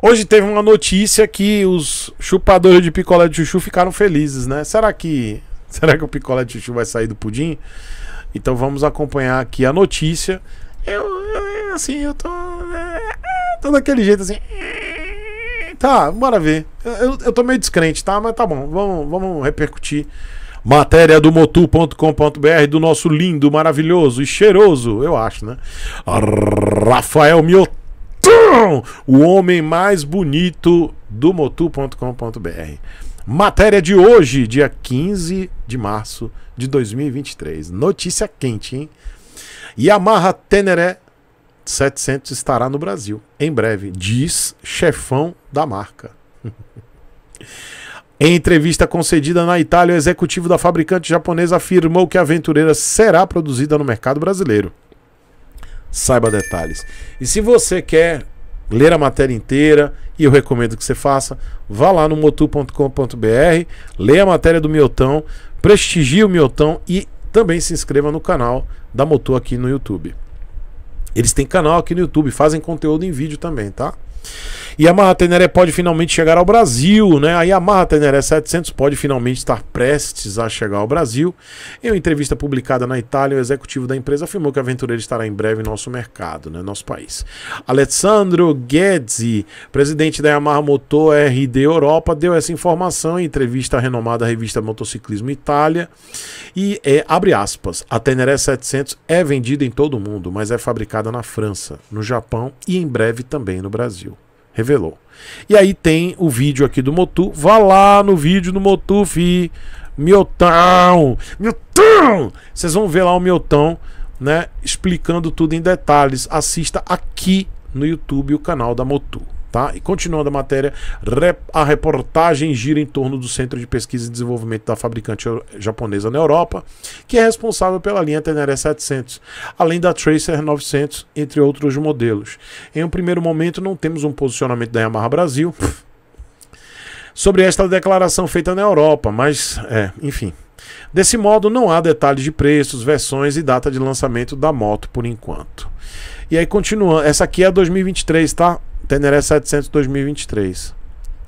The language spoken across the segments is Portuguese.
Hoje teve uma notícia que os chupadores de picolé de chuchu ficaram felizes, né? Será que será que o picolé de chuchu vai sair do pudim? Então vamos acompanhar aqui a notícia. Eu, eu assim, eu tô é, é, tô daquele jeito assim. É, tá, bora ver. Eu, eu tô meio descrente, tá? Mas tá bom, vamos, vamos repercutir. Matéria do motu.com.br do nosso lindo, maravilhoso e cheiroso, eu acho, né? Rafael Mioto o homem mais bonito do motu.com.br. Matéria de hoje, dia 15 de março de 2023. Notícia quente, hein? Yamaha Teneré 700 estará no Brasil em breve, diz chefão da marca. Em entrevista concedida na Itália, o executivo da fabricante japonesa afirmou que a aventureira será produzida no mercado brasileiro saiba detalhes. E se você quer ler a matéria inteira, e eu recomendo que você faça, vá lá no motu.com.br, leia a matéria do Miotão, prestigie o Miotão e também se inscreva no canal da Motu aqui no YouTube. Eles têm canal aqui no YouTube, fazem conteúdo em vídeo também, tá? E a Yamaha Teneré pode finalmente chegar ao Brasil, né? A Yamaha Teneré 700 pode finalmente estar prestes a chegar ao Brasil. Em uma entrevista publicada na Itália, o executivo da empresa afirmou que a Aventureira estará em breve em nosso mercado, né? Nosso país. Alessandro Guedzi, presidente da Yamaha Motor RD Europa, deu essa informação em entrevista à renomada revista Motociclismo Itália. E é, abre aspas, a Teneré 700 é vendida em todo o mundo, mas é fabricada na França, no Japão e em breve também no Brasil revelou. E aí tem o vídeo aqui do Motu. Vá lá no vídeo do Motu, fi. Miotão! Miotão! Vocês vão ver lá o Miotão, né? Explicando tudo em detalhes. Assista aqui no YouTube o canal da Motu. Tá? E continuando a matéria, a reportagem gira em torno do Centro de Pesquisa e Desenvolvimento da fabricante japonesa na Europa, que é responsável pela linha Tenere 700, além da Tracer 900, entre outros modelos. Em um primeiro momento, não temos um posicionamento da Yamaha Brasil sobre esta declaração feita na Europa, mas, é, enfim. Desse modo, não há detalhes de preços, versões e data de lançamento da moto por enquanto. E aí continuando essa aqui é 2023, tá? Teneré 700 2023.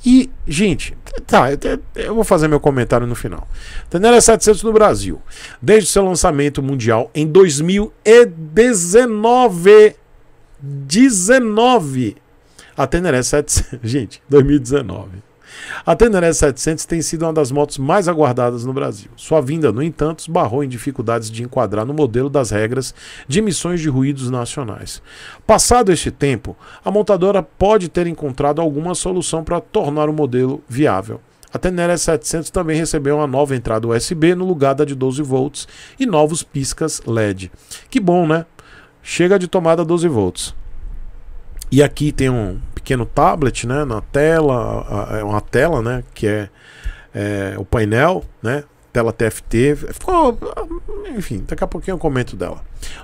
E, gente, tá, eu vou fazer meu comentário no final. Teneré 700 no Brasil, desde seu lançamento mundial em 2019. 19. A Teneré 700, gente, 2019. A Tenere 700 tem sido uma das motos mais aguardadas no Brasil. Sua vinda, no entanto, esbarrou em dificuldades de enquadrar no modelo das regras de emissões de ruídos nacionais. Passado este tempo, a montadora pode ter encontrado alguma solução para tornar o modelo viável. A Tenere 700 também recebeu uma nova entrada USB no lugar da de 12 volts e novos piscas LED. Que bom, né? Chega de tomada 12 volts. E aqui tem um pequeno tablet, né, na tela, é uma tela, né, que é, é, o painel, né, tela TFT, ficou, enfim, daqui a pouquinho eu comento dela.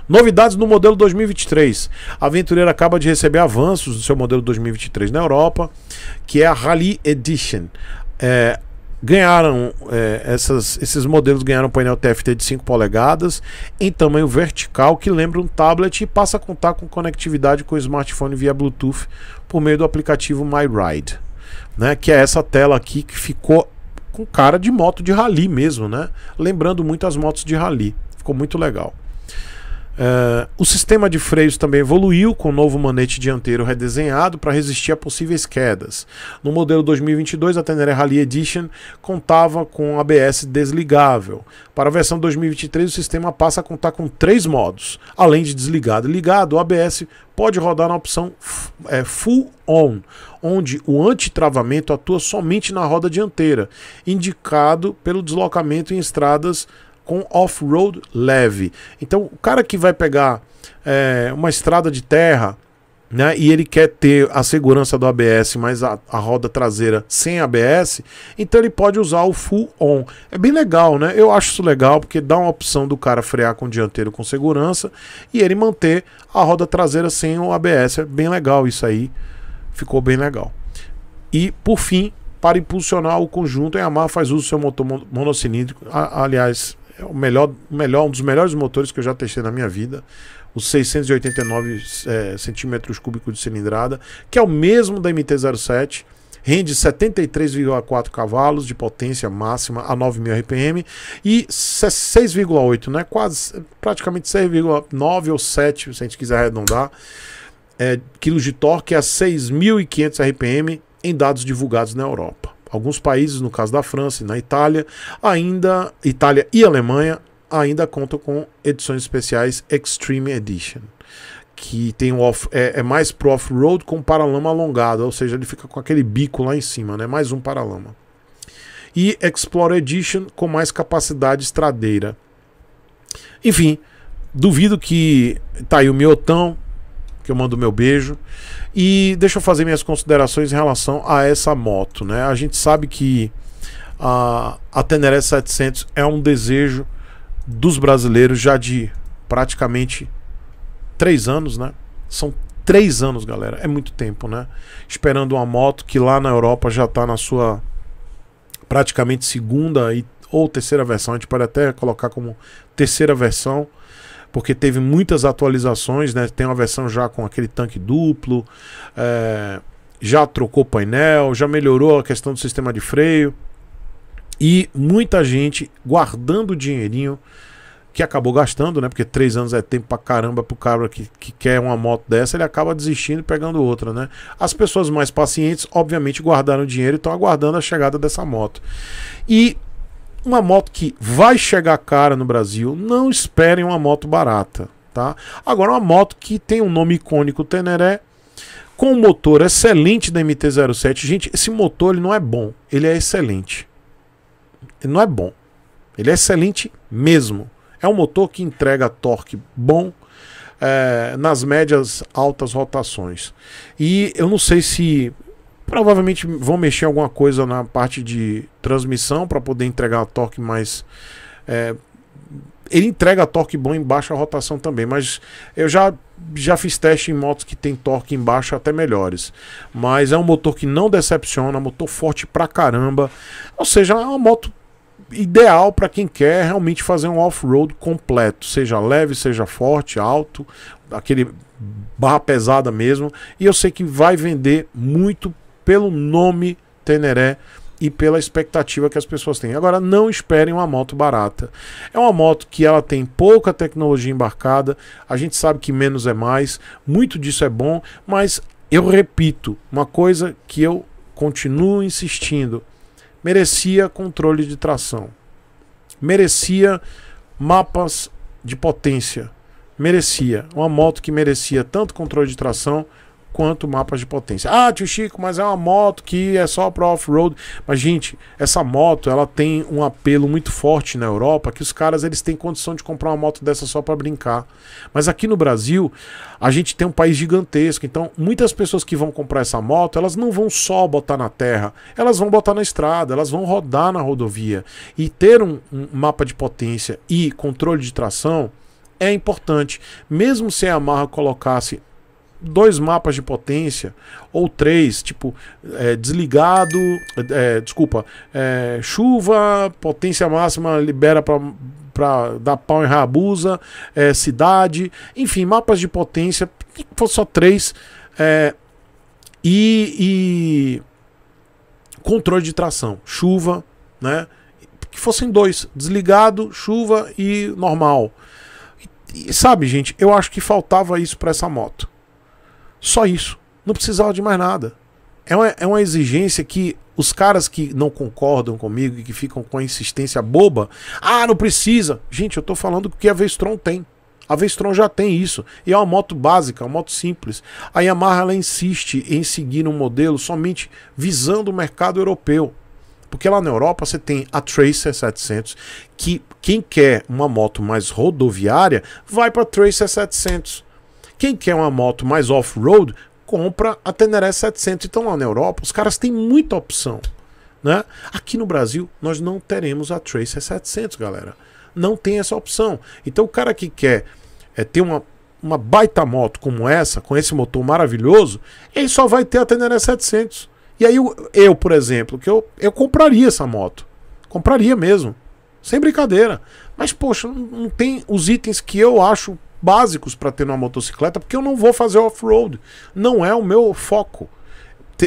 Novidades no modelo 2023. A Aventureira acaba de receber avanços do seu modelo 2023 na Europa, que é a Rally Edition. É, ganharam é, essas, esses modelos ganharam painel TFT de 5 polegadas em tamanho vertical que lembra um tablet e passa a contar com conectividade com o smartphone via Bluetooth por meio do aplicativo MyRide, né? Que é essa tela aqui que ficou com cara de moto de rally mesmo, né? Lembrando muito as motos de rally, ficou muito legal. Uh, o sistema de freios também evoluiu com o novo manete dianteiro redesenhado para resistir a possíveis quedas. No modelo 2022, a Tenere Rally Edition contava com ABS desligável. Para a versão 2023, o sistema passa a contar com três modos. Além de desligado e ligado, o ABS pode rodar na opção é, Full On, onde o antitravamento atua somente na roda dianteira, indicado pelo deslocamento em estradas com off-road leve. Então, o cara que vai pegar é, uma estrada de terra né, e ele quer ter a segurança do ABS, mas a, a, roda traseira sem ABS, então ele pode usar o full on. É bem legal, né? Eu acho isso legal porque dá uma opção do cara frear com o dianteiro com segurança e ele manter a roda traseira sem o ABS. É bem legal isso aí. Ficou bem legal. E por fim, para impulsionar o conjunto, a Yamaha faz uso do seu motor monocilíndrico. aliás, é o melhor, melhor, um dos melhores motores que eu já testei na minha vida. Os 689 é, centímetros cúbicos de cilindrada, que é o mesmo da MT-07. Rende 73,4 cavalos de potência máxima a 9.000 RPM e 6,8, né? Quase, praticamente 6,9 ou 7, se a gente quiser arredondar, é, quilos de torque a 6.500 RPM em dados divulgados na Europa. Alguns países, no caso da França e na Itália, ainda Itália e Alemanha ainda contam com edições especiais Extreme Edition, que tem um off, é, é mais pro off-road com paralama alongado, ou seja, ele fica com aquele bico lá em cima, né? Mais um paralama. E Explorer Edition com mais capacidade estradeira. Enfim, duvido que tá aí o miotão que eu mando meu beijo. E deixa eu fazer minhas considerações em relação a essa moto, né? A gente sabe que a, a Teneré 700 é um desejo dos brasileiros já de praticamente três anos, né? São três anos, galera. É muito tempo, né? Esperando uma moto que lá na Europa já está na sua praticamente segunda e, ou terceira versão. A gente pode até colocar como terceira versão porque teve muitas atualizações, né? Tem uma versão já com aquele tanque duplo, é, já trocou painel, já melhorou a questão do sistema de freio. E muita gente guardando o dinheirinho que acabou gastando, né? Porque três anos é tempo pra caramba pro cara que, que quer uma moto dessa, ele acaba desistindo e pegando outra, né? As pessoas mais pacientes, obviamente, guardaram dinheiro e estão aguardando a chegada dessa moto. E uma moto que vai chegar cara no Brasil, não esperem uma moto barata, tá? Agora, uma moto que tem um nome icônico, Teneré, com um motor excelente da MT-07. Gente, esse motor ele não é bom, ele é excelente. Ele não é bom, ele é excelente mesmo. É um motor que entrega torque bom é, nas médias altas rotações. E eu não sei se Provavelmente vão mexer alguma coisa na parte de transmissão para poder entregar torque mais. É, ele entrega torque bom em baixa rotação também, mas eu já, já fiz teste em motos que tem torque em baixa até melhores. Mas é um motor que não decepciona, motor forte pra caramba. Ou seja, é uma moto ideal para quem quer realmente fazer um off-road completo, seja leve, seja forte, alto, aquele barra pesada mesmo. E eu sei que vai vender muito pelo nome Teneré e pela expectativa que as pessoas têm. Agora, não esperem uma moto barata. É uma moto que ela tem pouca tecnologia embarcada, a gente sabe que menos é mais, muito disso é bom, mas eu repito, uma coisa que eu continuo insistindo, merecia controle de tração. Merecia mapas de potência. Merecia uma moto que merecia tanto controle de tração quanto mapas de potência. Ah, tio Chico, mas é uma moto que é só para off-road. Mas gente, essa moto, ela tem um apelo muito forte na Europa, que os caras eles têm condição de comprar uma moto dessa só para brincar. Mas aqui no Brasil, a gente tem um país gigantesco, então muitas pessoas que vão comprar essa moto, elas não vão só botar na terra, elas vão botar na estrada, elas vão rodar na rodovia. E ter um, um mapa de potência e controle de tração é importante. Mesmo se a Yamaha colocasse dois mapas de potência, ou três, tipo, é, desligado, é, desculpa, é, chuva, potência máxima libera para para dar pau em Rabusa, é, cidade, enfim, mapas de potência, fosse só três, é, e, e controle de tração, chuva, né? Que fossem dois, desligado, chuva e normal. E, e, sabe, gente, eu acho que faltava isso para essa moto. Só isso. Não precisava de mais nada. É uma, é uma exigência que os caras que não concordam comigo e que ficam com a insistência boba, ah, não precisa. Gente, eu tô falando que a Vestron tem. A Vestron já tem isso. E é uma moto básica, uma moto simples. A Yamaha ela insiste em seguir um modelo somente visando o mercado europeu. Porque lá na Europa você tem a Tracer 700, que quem quer uma moto mais rodoviária vai para a Tracer 700. Quem quer uma moto mais off-road, compra a Teneré 700. Então lá na Europa, os caras têm muita opção. Né? Aqui no Brasil, nós não teremos a Tracer 700, galera. Não tem essa opção. Então o cara que quer é, ter uma, uma baita moto como essa, com esse motor maravilhoso, ele só vai ter a Teneré 700. E aí eu, eu, por exemplo, que eu, eu compraria essa moto. Compraria mesmo. Sem brincadeira. Mas, poxa, não tem os itens que eu acho básicos para ter uma motocicleta, porque eu não vou fazer off-road. Não é o meu foco.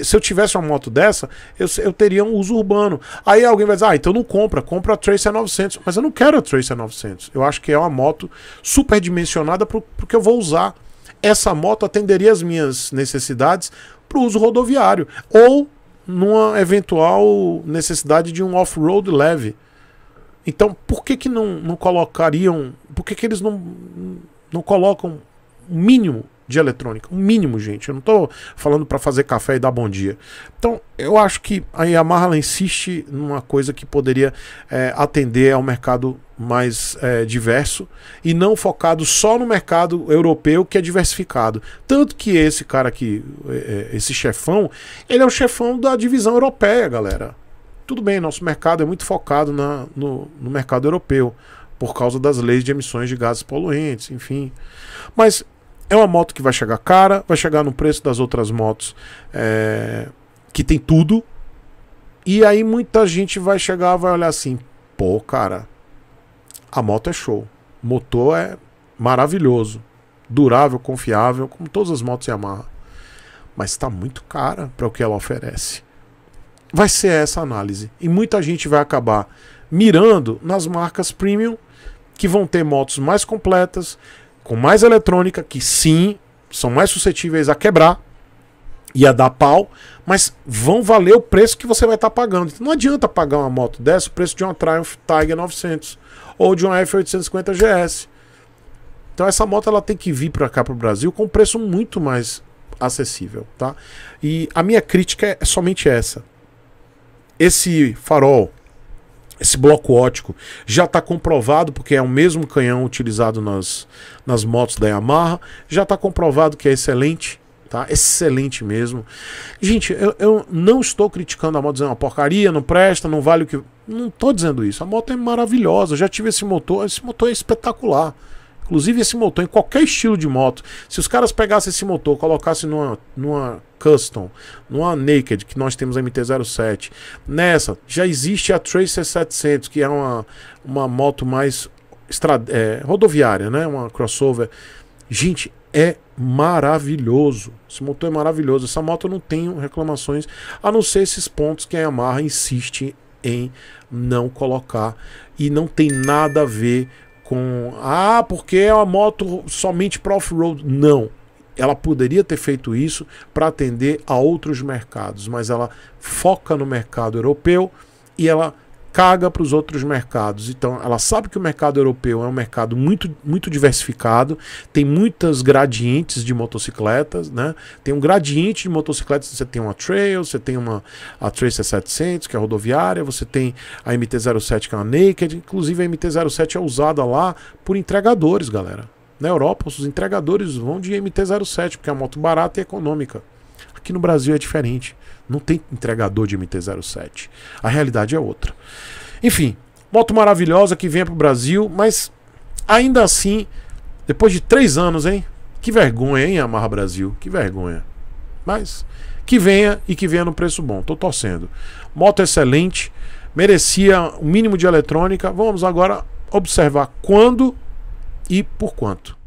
Se eu tivesse uma moto dessa, eu, eu teria um uso urbano. Aí alguém vai dizer, ah, então não compra, compra a Tracer 900. Mas eu não quero a Tracer 900. Eu acho que é uma moto superdimensionada para porque eu vou usar. Essa moto atenderia as minhas necessidades para o uso rodoviário. Ou numa eventual necessidade de um off-road leve. Então, por que que não, não colocariam... Por que que eles não não colocam um mínimo de eletrônica. Um mínimo, gente. Eu não estou falando para fazer café e dar bom dia. Então, eu acho que a Yamaha insiste numa coisa que poderia é, atender ao mercado mais é, diverso e não focado só no mercado europeu que é diversificado. Tanto que esse cara aqui, é, é, esse chefão, ele é o chefão da divisão europeia, galera. Tudo bem, nosso mercado é muito focado na, no, no mercado europeu por causa das leis de emissões de gases poluentes, enfim. Mas é uma moto que vai chegar cara, vai chegar no preço das outras motos é, que tem tudo. E aí muita gente vai chegar, vai olhar assim, pô, cara, a moto é show, motor é maravilhoso, durável, confiável, como todas as motos Yamaha, mas está muito cara para o que ela oferece. Vai ser essa análise e muita gente vai acabar mirando nas marcas premium, que vão ter motos mais completas, com mais eletrônica, que sim, são mais suscetíveis a quebrar e a dar pau, mas vão valer o preço que você vai estar tá pagando. Não adianta pagar uma moto dessa o preço de uma Triumph Tiger 900 ou de uma F850 GS. Então essa moto ela tem que vir para cá para o Brasil com um preço muito mais acessível, tá? E a minha crítica é somente essa. Esse farol esse bloco ótico. Já está comprovado, porque é o mesmo canhão utilizado nas, nas motos da Yamaha, já está comprovado que é excelente. Tá? Excelente mesmo. Gente, eu, eu não estou criticando a moto dizendo uma ah, porcaria, não presta, não vale o que. Não estou dizendo isso. A moto é maravilhosa. Eu já tive esse motor, esse motor é espetacular. Inclusive, esse motor, em qualquer estilo de moto, se os caras pegassem esse motor, colocassem numa, numa Custom, numa Naked, que nós temos a MT-07, nessa, já existe a Tracer 700, que é uma, uma moto mais é, rodoviária, né? Uma crossover. Gente, é maravilhoso. Esse motor é maravilhoso. Essa moto eu não tenho reclamações, a não ser esses pontos que a Yamaha insiste em não colocar. E não tem nada a ver com ah, porque é uma moto somente para off-road. Não. Ela poderia ter feito isso para atender a outros mercados, mas ela foca no mercado europeu e ela caga para os outros mercados. Então, ela sabe que o mercado europeu é um mercado muito, muito diversificado, tem muitas gradientes de motocicletas, né? Tem um gradiente de motocicletas, você tem uma Trail, você tem uma a Tracer 700, que é rodoviária, você tem a MT-07, que é uma Naked, inclusive a MT-07 é usada lá por entregadores, galera. Na Europa, os entregadores vão de MT-07, porque é uma moto barata e econômica. Aqui no Brasil é diferente. Não tem entregador de MT-07. A realidade é outra. Enfim, moto maravilhosa que vem para o Brasil, mas ainda assim, depois de três anos, hein? Que vergonha, hein, Amarra Brasil? Que vergonha. Mas que venha e que venha no preço bom. Tô torcendo. Moto excelente, merecia o um mínimo de eletrônica. Vamos agora observar quando e por quanto.